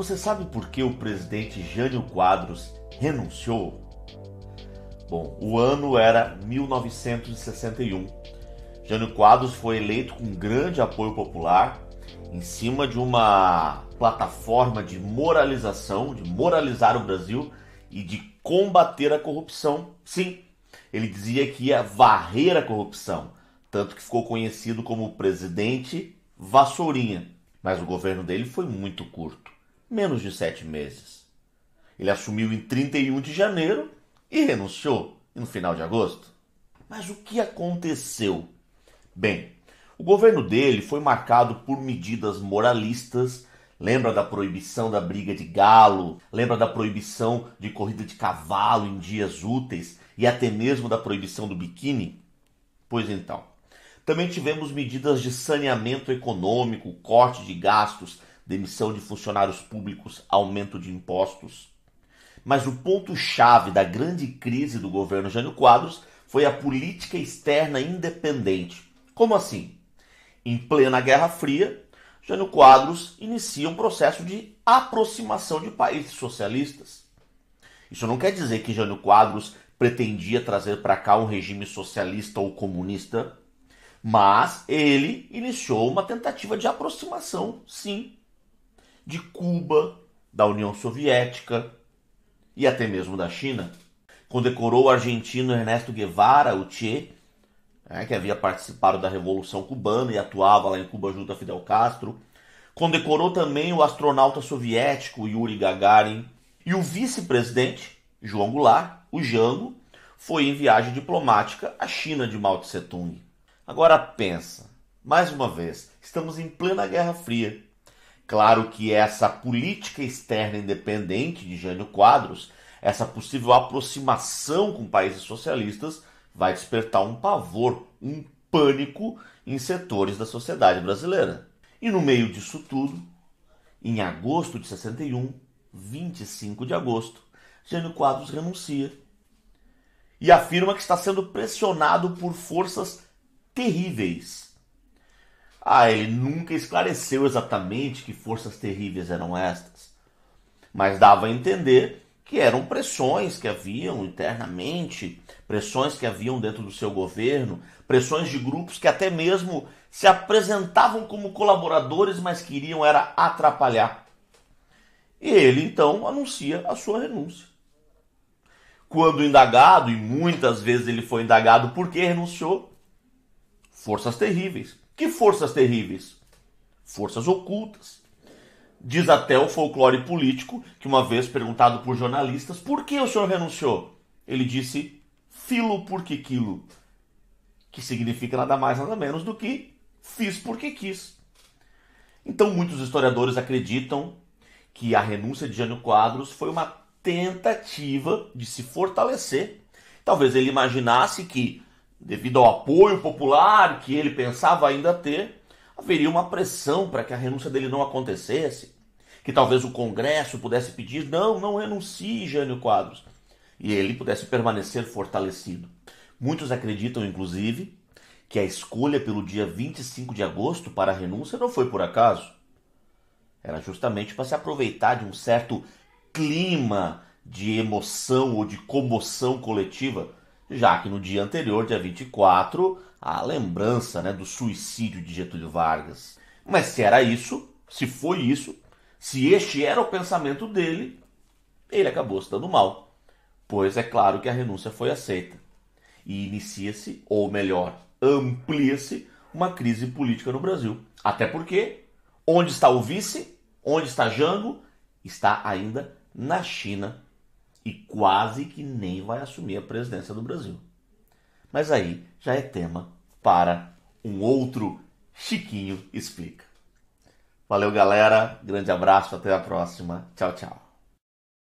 Você sabe por que o presidente Jânio Quadros renunciou? Bom, o ano era 1961. Jânio Quadros foi eleito com grande apoio popular em cima de uma plataforma de moralização, de moralizar o Brasil e de combater a corrupção. Sim, ele dizia que ia varrer a corrupção, tanto que ficou conhecido como presidente Vassourinha. Mas o governo dele foi muito curto menos de sete meses. Ele assumiu em 31 de janeiro e renunciou no final de agosto. Mas o que aconteceu? Bem, o governo dele foi marcado por medidas moralistas. Lembra da proibição da briga de galo? Lembra da proibição de corrida de cavalo em dias úteis? E até mesmo da proibição do biquíni? Pois então. Também tivemos medidas de saneamento econômico, corte de gastos, demissão de funcionários públicos, aumento de impostos. Mas o ponto-chave da grande crise do governo Jânio Quadros foi a política externa independente. Como assim? Em plena Guerra Fria, Jânio Quadros inicia um processo de aproximação de países socialistas. Isso não quer dizer que Jânio Quadros pretendia trazer para cá um regime socialista ou comunista, mas ele iniciou uma tentativa de aproximação, sim, de Cuba, da União Soviética e até mesmo da China. Condecorou o argentino Ernesto Guevara, o Che, né, que havia participado da Revolução Cubana e atuava lá em Cuba junto a Fidel Castro. Condecorou também o astronauta soviético Yuri Gagarin e o vice-presidente João Goulart, o Jango, foi em viagem diplomática à China de Mao Tse-tung. Agora pensa, mais uma vez, estamos em plena Guerra Fria Claro que essa política externa independente de Jânio Quadros, essa possível aproximação com países socialistas, vai despertar um pavor, um pânico em setores da sociedade brasileira. E no meio disso tudo, em agosto de 61, 25 de agosto, Jânio Quadros renuncia e afirma que está sendo pressionado por forças terríveis ah, ele nunca esclareceu exatamente que forças terríveis eram estas, mas dava a entender que eram pressões que haviam internamente, pressões que haviam dentro do seu governo, pressões de grupos que até mesmo se apresentavam como colaboradores, mas queriam era atrapalhar. E ele então anuncia a sua renúncia. Quando indagado, e muitas vezes ele foi indagado por que renunciou, forças terríveis. Que forças terríveis? Forças ocultas. Diz até o folclore político que, uma vez perguntado por jornalistas por que o senhor renunciou, ele disse filo porque quilo, que significa nada mais nada menos do que fiz porque quis. Então, muitos historiadores acreditam que a renúncia de Jânio Quadros foi uma tentativa de se fortalecer. Talvez ele imaginasse que Devido ao apoio popular que ele pensava ainda ter, haveria uma pressão para que a renúncia dele não acontecesse, que talvez o Congresso pudesse pedir: não, não renuncie, Jânio Quadros, e ele pudesse permanecer fortalecido. Muitos acreditam, inclusive, que a escolha pelo dia 25 de agosto para a renúncia não foi por acaso. Era justamente para se aproveitar de um certo clima de emoção ou de comoção coletiva já que no dia anterior, dia 24, a lembrança né, do suicídio de Getúlio Vargas. Mas se era isso, se foi isso, se este era o pensamento dele, ele acabou se dando mal, pois é claro que a renúncia foi aceita. E inicia-se, ou melhor, amplia-se uma crise política no Brasil. Até porque, onde está o vice? Onde está Jango? Está ainda na China e quase que nem vai assumir a presidência do Brasil. Mas aí já é tema para um outro Chiquinho Explica. Valeu, galera. Grande abraço. Até a próxima. Tchau, tchau.